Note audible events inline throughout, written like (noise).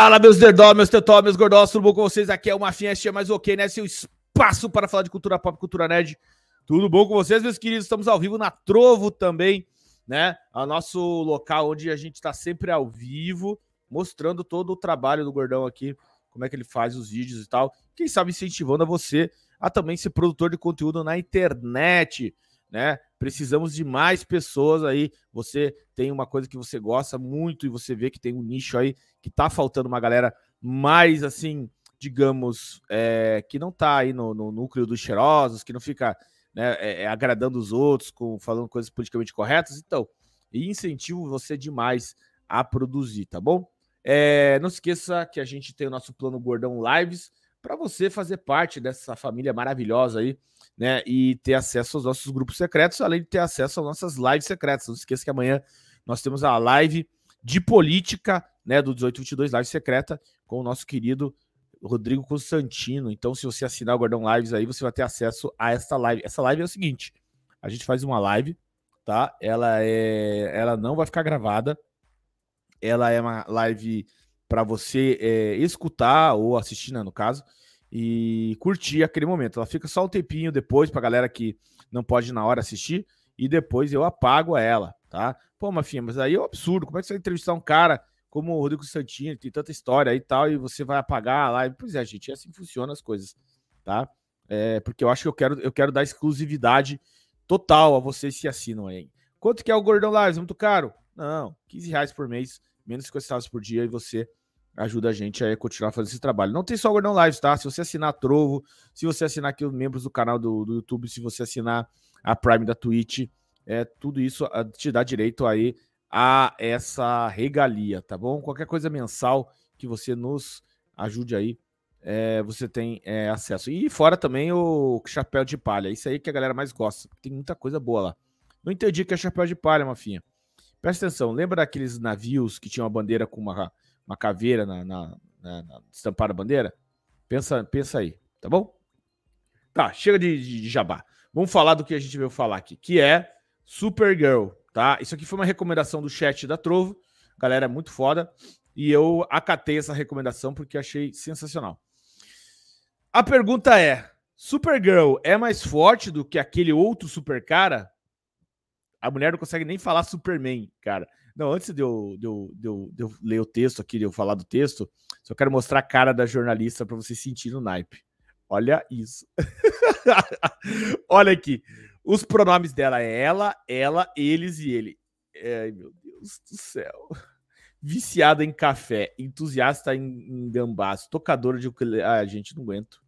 Fala, meus dedó, meus tetó, meus gordós, tudo bom com vocês? Aqui é o Mafinha Chia, é mais ok, né? Seu é espaço para falar de cultura pop, cultura nerd. Tudo bom com vocês, meus queridos? Estamos ao vivo na Trovo também, né? É o nosso local onde a gente está sempre ao vivo, mostrando todo o trabalho do gordão aqui, como é que ele faz os vídeos e tal. Quem sabe incentivando a você a também ser produtor de conteúdo na internet né? Precisamos de mais pessoas aí. Você tem uma coisa que você gosta muito e você vê que tem um nicho aí que tá faltando uma galera mais assim, digamos, é, que não tá aí no, no, núcleo dos cheirosos, que não fica né, é, é agradando os outros, com, falando coisas politicamente corretas. Então, incentivo você demais a produzir, tá bom? É, não esqueça que a gente tem o nosso plano Gordão Lives para você fazer parte dessa família maravilhosa aí, né? E ter acesso aos nossos grupos secretos, além de ter acesso às nossas lives secretas. Não se esqueça que amanhã nós temos a live de política, né? Do 1822 Live Secreta, com o nosso querido Rodrigo Constantino. Então, se você assinar o Guardão Lives aí, você vai ter acesso a esta live. Essa live é o seguinte: a gente faz uma live, tá? Ela é, ela não vai ficar gravada. Ela é uma live para você é, escutar ou assistir, né, no caso, e curtir aquele momento. Ela fica só um tempinho depois para galera que não pode na hora assistir e depois eu apago a ela, tá? Pô, Mafinha, mas aí é um absurdo. Como é que você vai entrevistar um cara como o Rodrigo Santini, tem tanta história e tal, e você vai apagar a live? Pois é, gente, é assim que funcionam as coisas, tá? É, porque eu acho que eu quero, eu quero dar exclusividade total a vocês que assinam aí. Quanto que é o Gordão Lives? Muito caro? Não, 15 reais por mês, menos 50 centavos por dia e você ajuda a gente a continuar fazendo esse trabalho. Não tem só o Gordão Lives, tá? Se você assinar Trovo, se você assinar aqui os membros do canal do, do YouTube, se você assinar a Prime da Twitch, é, tudo isso ah, te dá direito aí a essa regalia, tá bom? Qualquer coisa mensal que você nos ajude aí, é, você tem é, acesso. E fora também o chapéu de palha, isso aí que a galera mais gosta, tem muita coisa boa lá. Não entendi o que é chapéu de palha, Mafinha. Presta atenção, lembra daqueles navios que tinham uma bandeira com uma, uma caveira na, na, na, na bandeira? Pensa, pensa aí, tá bom? Tá, chega de, de, de, jabá. Vamos falar do que a gente veio falar aqui, que é Supergirl, tá? Isso aqui foi uma recomendação do chat da Trovo. Galera, é muito foda. E eu acatei essa recomendação porque achei sensacional. A pergunta é: Supergirl é mais forte do que aquele outro super cara? A mulher não consegue nem falar Superman, cara. Não, antes de eu, de eu, de eu, de eu ler o texto aqui, de eu falar do texto, só quero mostrar a cara da jornalista para você sentir no naipe. Olha isso. (laughs) Olha aqui. Os pronomes dela é ela, ela, eles e ele. Ai, meu Deus do céu. Viciada em café, entusiasta em, em gambás, tocadora de Ah, gente, não aguento.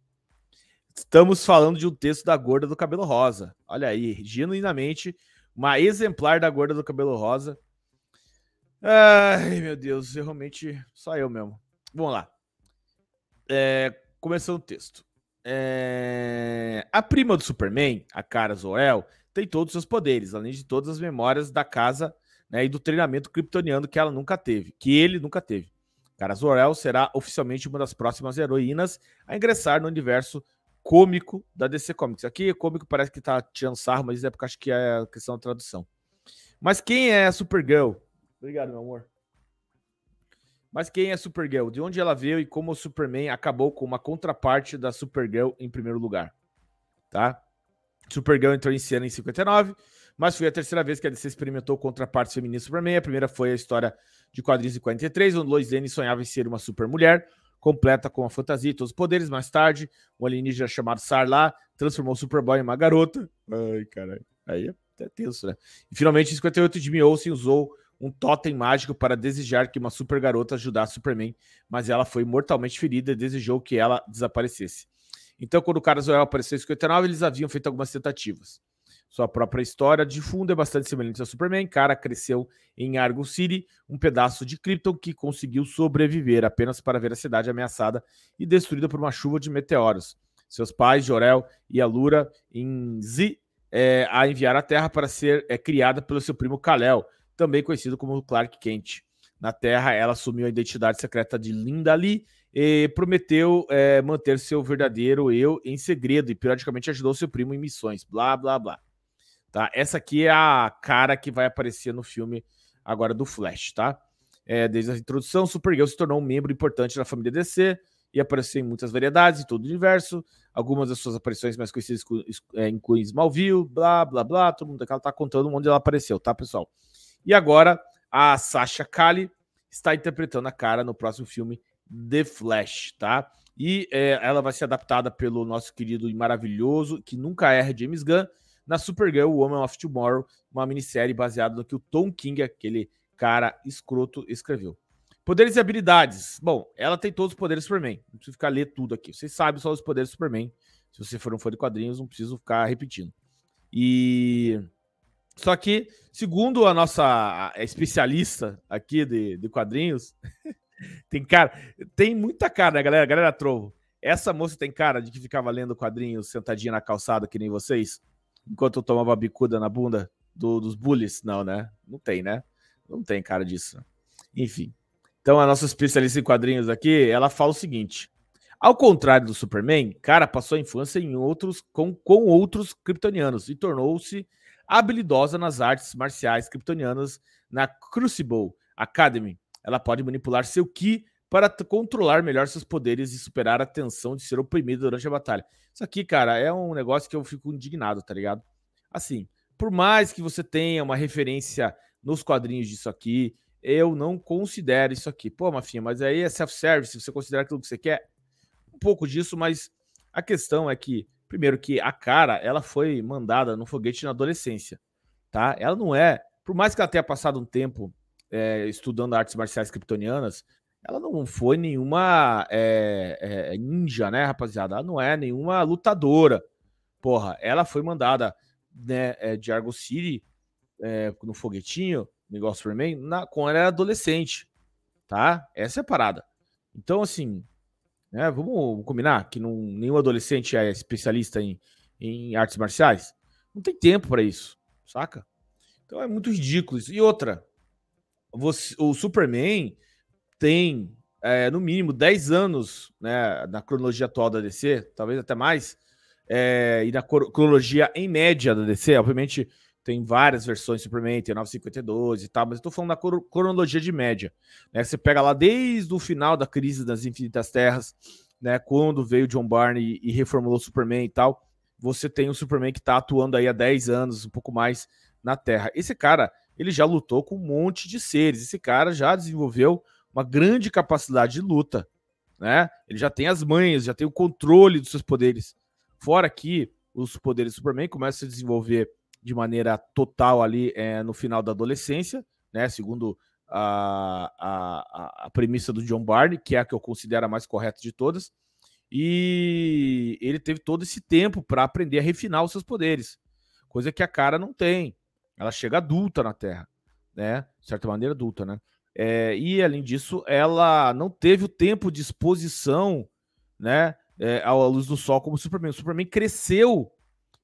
Estamos falando de um texto da gorda do cabelo rosa. Olha aí, genuinamente uma exemplar da gorda do cabelo rosa. Ai, meu Deus, eu realmente só eu mesmo. Vamos lá. É, começando o texto. É, a prima do Superman, a Cara Zor-El, tem todos os seus poderes, além de todas as memórias da casa né, e do treinamento kryptoniano que ela nunca teve, que ele nunca teve. Cara Zor-El será oficialmente uma das próximas heroínas a ingressar no universo cômico da DC Comics. Aqui é cômico, parece que tá tirando sarro, mas é porque acho que é questão da tradução. Mas quem é a Supergirl? Obrigado, meu amor. Mas quem é a Supergirl? De onde ela veio e como o Superman acabou com uma contraparte da Supergirl em primeiro lugar? Tá? Supergirl entrou em cena em 59, mas foi a terceira vez que a DC experimentou contrapartes femininas do Superman. A primeira foi a história de quadrinhos de 43, onde Lois Lane sonhava em ser uma supermulher completa com a fantasia e todos os poderes. Mais tarde, um alienígena chamado Sarlá transformou o Superboy em uma garota. Ai, caralho. Aí é até tenso, né? E finalmente, em 58, Jimmy Olsen usou um totem mágico para desejar que uma super garota ajudasse Superman, mas ela foi mortalmente ferida e desejou que ela desaparecesse. Então, quando o cara Zoel apareceu em 59, eles haviam feito algumas tentativas. Sua própria história de fundo é bastante semelhante a Superman. Kara cresceu em Argo City, um pedaço de Krypton que conseguiu sobreviver apenas para ver a cidade ameaçada e destruída por uma chuva de meteoros. Seus pais, Jorel e Alura, em Z, é, a enviar à Terra para ser é, criada pelo seu primo Kal-El, também conhecido como Clark Kent. Na Terra, ela assumiu a identidade secreta de Linda Lee e prometeu é, manter seu verdadeiro eu em segredo e periodicamente ajudou seu primo em missões. Blá, blá, blá tá? Essa aqui é a cara que vai aparecer no filme agora do Flash, tá? É, desde a introdução, Supergirl se tornou um membro importante da família DC e apareceu em muitas variedades em todo o universo. Algumas das suas aparições mais conhecidas é, incluem Smallville, blá, blá, blá. Todo mundo aqui tá contando onde ela apareceu, tá, pessoal? E agora, a Sasha Kali está interpretando a cara no próximo filme The Flash, tá? E é, ela vai ser adaptada pelo nosso querido e maravilhoso, que nunca erra, James Gunn, na Supergirl, Woman of Tomorrow, uma minissérie baseada no que o Tom King, aquele cara escroto, escreveu. Poderes e habilidades. Bom, ela tem todos os poderes do Superman. Não preciso ficar ler tudo aqui. Vocês sabem só os poderes do Superman. Se você for um fã de quadrinhos, não preciso ficar repetindo. E só que, segundo a nossa especialista aqui de, de quadrinhos, (laughs) tem cara, tem muita cara, né, galera? Galera, trovo. Essa moça tem cara de que ficava lendo quadrinhos sentadinha na calçada, que nem vocês enquanto eu tomava bicuda na bunda do, dos bullies? Não, né? Não tem, né? Não tem cara disso. Enfim. Então, a nossa especialista em quadrinhos aqui, ela fala o seguinte. Ao contrário do Superman, cara passou a infância em outros com, com outros kryptonianos e tornou-se habilidosa nas artes marciais kryptonianas na Crucible Academy. Ela pode manipular seu ki para controlar melhor seus poderes e superar a tensão de ser oprimido durante a batalha. Isso aqui, cara, é um negócio que eu fico indignado, tá ligado? Assim, por mais que você tenha uma referência nos quadrinhos disso aqui, eu não considero isso aqui. Pô, Mafinha, mas aí é self-service, você considera aquilo que você quer? Um pouco disso, mas a questão é que, primeiro, que a cara, ela foi mandada no foguete na adolescência, tá? Ela não é, por mais que ela tenha passado um tempo é, estudando artes marciais kryptonianas, ela não foi nenhuma é, é, ninja, né, rapaziada? Ela não é nenhuma lutadora. Porra, ela foi mandada né, eh, de Argo City é, no foguetinho, negócio Superman, na, quando ela era adolescente, tá? Essa é a parada. Então, assim, né, vamos combinar que não, nenhum adolescente é especialista em, em artes marciais? Não tem tempo para isso, saca? Então é muito ridículo isso. E outra, você, o Superman tem, é, no mínimo, 10 anos né, na cronologia atual da DC, talvez até mais, é, e na cronologia em média da DC, obviamente tem várias versões Superman, tem 952 e tal, mas eu tô falando da cronologia de média. Né? Você pega lá desde o final da crise das Infinitas Terras, né? Quando veio John Barney e reformulou Superman e tal, você tem um Superman que tá atuando aí há 10 anos, um pouco mais, na Terra. Esse cara, ele já lutou com um monte de seres. Esse cara já desenvolveu uma grande capacidade de luta, né? Ele já tem as manhas, já tem o controle dos seus poderes. Fora que os poderes do Superman começam a se desenvolver de maneira total ali é, no final da adolescência, né? Segundo a, a, a premissa do John Barney, que é a que eu considero a mais correta de todas. E ele teve todo esse tempo para aprender a refinar os seus poderes, coisa que a cara não tem. Ela chega adulta na Terra, né? De certa maneira, adulta, né? É, e, além disso, ela não teve o tempo de exposição né, é, à luz do sol como o Superman. O Superman cresceu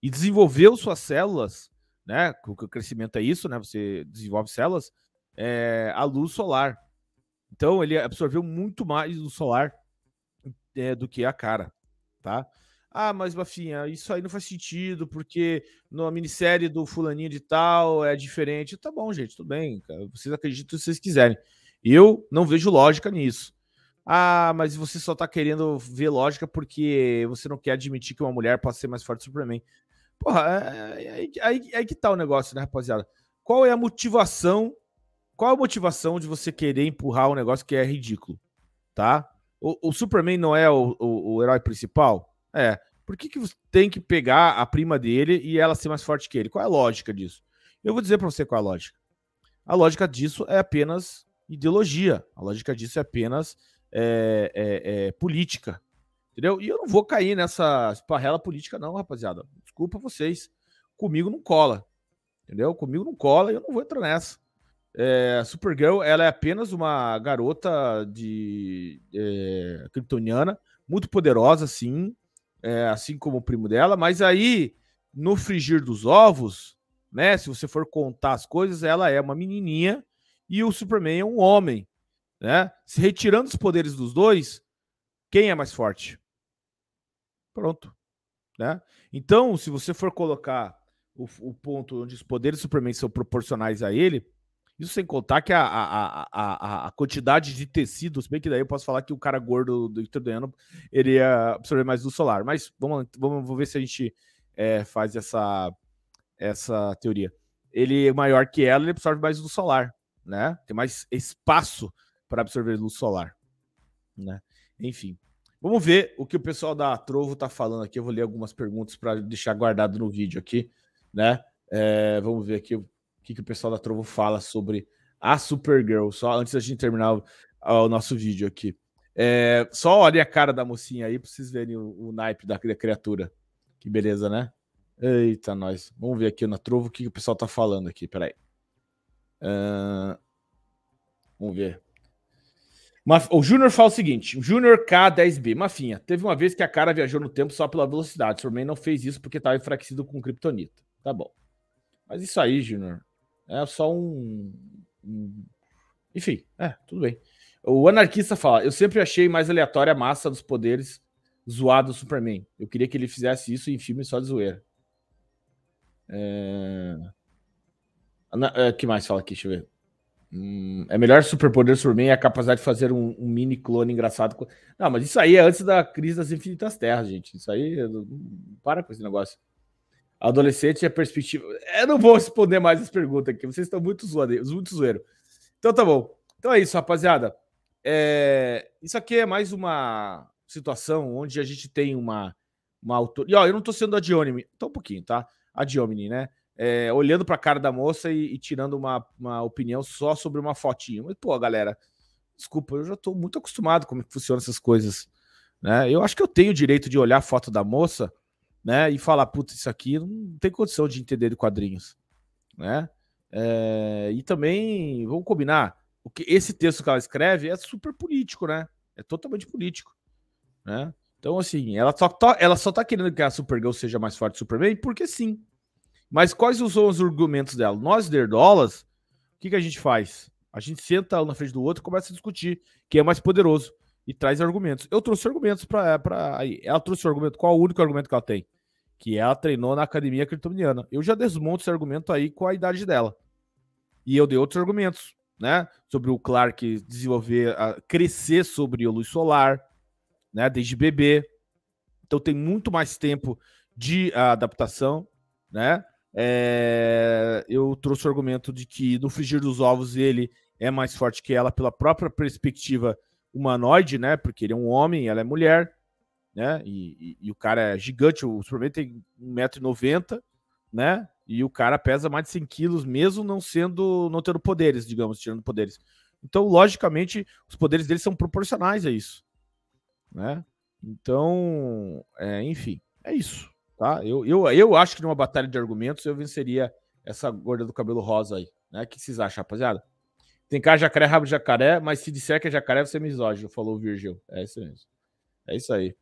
e desenvolveu suas células, né? O crescimento é isso, né? Você desenvolve células é, à luz solar. Então ele absorveu muito mais do solar é, do que a cara, tá? Ah, mas Bafinha, isso aí não faz sentido, porque na minissérie do fulaninho de tal é diferente. Tá bom, gente, tudo bem. Cara. Vocês acreditam se vocês quiserem. Eu não vejo lógica nisso. Ah, mas você só tá querendo ver lógica porque você não quer admitir que uma mulher pode ser mais forte do Superman. Porra, é, é, é, aí, é que tá o negócio, né, rapaziada? Qual é a motivação? Qual a motivação de você querer empurrar um negócio que é ridículo? Tá? O, o Superman não é o, o, o herói principal? É. Por que, que tem que pegar a prima dele e ela ser mais forte que ele? Qual é a lógica disso? Eu vou dizer para você qual é a lógica. A lógica disso é apenas ideologia. A lógica disso é apenas é, é, é, política. Entendeu? E eu não vou cair nessa esparrela política, não, rapaziada. Desculpa vocês. Comigo não cola. Entendeu? Comigo não cola e eu não vou entrar nessa. É, Supergirl, ela é apenas uma garota de é, kryptoniana, muito poderosa, sim, é, assim como o primo dela, mas aí, no frigir dos ovos, né? Se você for contar as coisas, ela é uma menininha e o Superman é um homem, né? Se retirando os poderes dos dois, quem é mais forte? Pronto, né? Então, se você for colocar o, o ponto onde os poderes do Superman são proporcionais a ele, isso sem contar que a, a, a, a quantidade de tecidos bem que daí eu posso falar que o cara gordo do Victor ele ia absorver mais do solar. Mas vamos, vamos, vamos ver se a gente é, faz essa, essa teoria. Ele é maior que ela, ele absorve mais luz solar, né? Tem mais espaço para absorver luz solar, né? Enfim, vamos ver o que o pessoal da Trovo tá falando aqui. Eu vou ler algumas perguntas para deixar guardado no vídeo aqui, né? É, vamos ver aqui que, que o pessoal da Trovo fala sobre a Supergirl. Só antes da gente terminar o, o nosso vídeo aqui. É, só olhem a cara da mocinha aí pra vocês verem o, o naipe da, da, criatura. Que beleza, né? Eita, nós. Vamos ver aqui na Trovo o que, que o pessoal tá falando aqui. Peraí. Uh, vamos ver. O Júnior fala o seguinte: o Júnior K10B, Mafinha, teve uma vez que a cara viajou no tempo só pela velocidade. Superman não fez isso porque estava enfraquecido com Kryptonita Tá bom. Mas isso aí, Júnior. É só um. um... Enfim, é, tudo bem. O anarquista fala: Eu sempre achei mais aleatória a massa dos poderes zoado do Superman. Eu queria que ele fizesse isso em filme só de zoeira. É... É, que mais fala aqui? Deixa eu ver. Hum, é melhor superpoder Superman é a capacidade de fazer um, um, mini clone engraçado. Não, mas isso aí é antes da crise das infinitas terras, gente. Isso aí. Não, para com esse negócio. Adolescente é perspectiva. Eu é, não vou responder mais as perguntas aqui. Vocês estão muito zoadeiros, muito zoeiro. Então tá bom. Então é isso, rapaziada. É... Isso aqui é mais uma situação onde a gente tem uma, uma autor. E ó, eu não tô sendo a Dione, tô um pouquinho, tá? A Dione, né? É, olhando para a cara da moça e, e tirando uma, uma, opinião só sobre uma fotinha. Mas, pô, galera, desculpa, eu já estou muito acostumado com como é funcionam essas coisas. Né? Eu acho que eu tenho o direito de olhar a foto da moça né? E falar, putz, isso aqui não tem condição de entender de quadrinhos, né? É, e também, vamos combinar, o que esse texto que ela escreve é super político, né? É totalmente político, né? Então, assim, ela só tá, ela só tá querendo que a Supergirl seja mais forte que Superman porque sim. Mas quais são os argumentos dela? Nós, Derdolas, o que, que a gente faz? A gente senta um na frente do outro e começa a discutir quem é mais poderoso e traz argumentos. Eu trouxe argumentos para aí. Ela trouxe o argumento. Qual é o único argumento que ela tem? que ela treinou na academia kryptoniana. Eu já desmonto esse argumento aí com a idade dela. E eu dei outros argumentos, né? Sobre o Clark desenvolver, crescer sobre a luz solar, né? Desde bebê. Então tem muito mais tempo de adaptação, né? É... eu trouxe o argumento de que no frigir dos ovos ele é mais forte que ela pela própria perspectiva humanoide, né? Porque ele é um homem, ela é mulher né? E, e, e o cara é gigante, o Superman tem 1,90m, né? E o cara pesa mais de 100 quilos, mesmo não sendo, não tendo poderes, digamos, tirando poderes. Então, logicamente, os poderes dele são proporcionais a isso, né? Então, é, enfim, é isso, tá? Eu, eu, eu acho que numa batalha de argumentos eu venceria essa gorda do cabelo rosa aí, né? O que vocês acham, rapaziada? Tem cara jacaré, rabo de jacaré, mas se disser que é jacaré, você é misógino, falou o Virgil. É isso mesmo. É isso aí.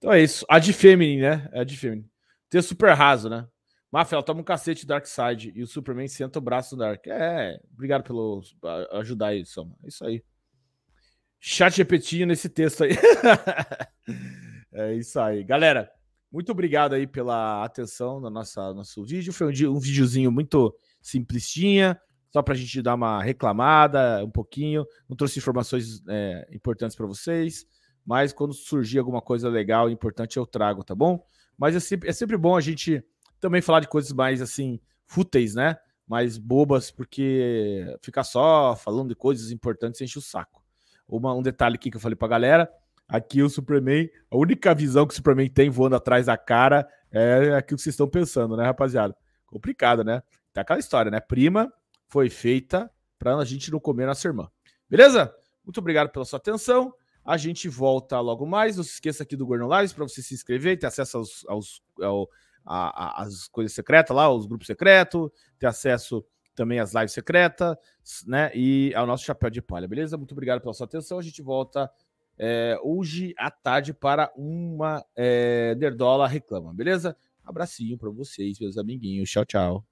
Então é isso. A de Femini, né? É a de Femini. Tem super raso, né? Mafel toma um cacete Dark Side e o Superman senta o braço do Dark. É, obrigado pelo ajudar aí, Soma. É isso aí. Chat repetinho nesse texto aí. (laughs) é isso aí. Galera, muito obrigado aí pela atenção no nosso nosso vídeo. Foi um, vídeozinho um videozinho muito simplistinha, só para a gente dar uma reclamada um pouquinho. Não trouxe informações é, importantes para vocês mas quando surgir alguma coisa legal e importante eu trago, tá bom? Mas é sempre, é sempre bom a gente também falar de coisas mais assim, fúteis, né? Mais bobas, porque ficar só falando de coisas importantes enche o saco. Uma, um detalhe aqui que eu falei pra galera: aqui o Superman, a única visão que o Superman tem voando atrás da cara é aquilo que vocês estão pensando, né, rapaziada? Complicado, né? Tá aquela história, né? Prima foi feita pra a gente não comer nossa irmã. Beleza? Muito obrigado pela sua atenção. A gente volta logo mais. Não se esqueça aqui do Gordon Lives para você se inscrever, ter acesso aos, aos ao, a, a, as coisas secretas lá, os grupos secretos, ter acesso também às lives secretas, né? E ao nosso chapéu de palha, beleza? Muito obrigado pela sua atenção. A gente volta é, hoje à tarde para uma é, Nerdola Reclama, beleza? Abracinho para vocês, meus amiguinhos. Tchau, tchau.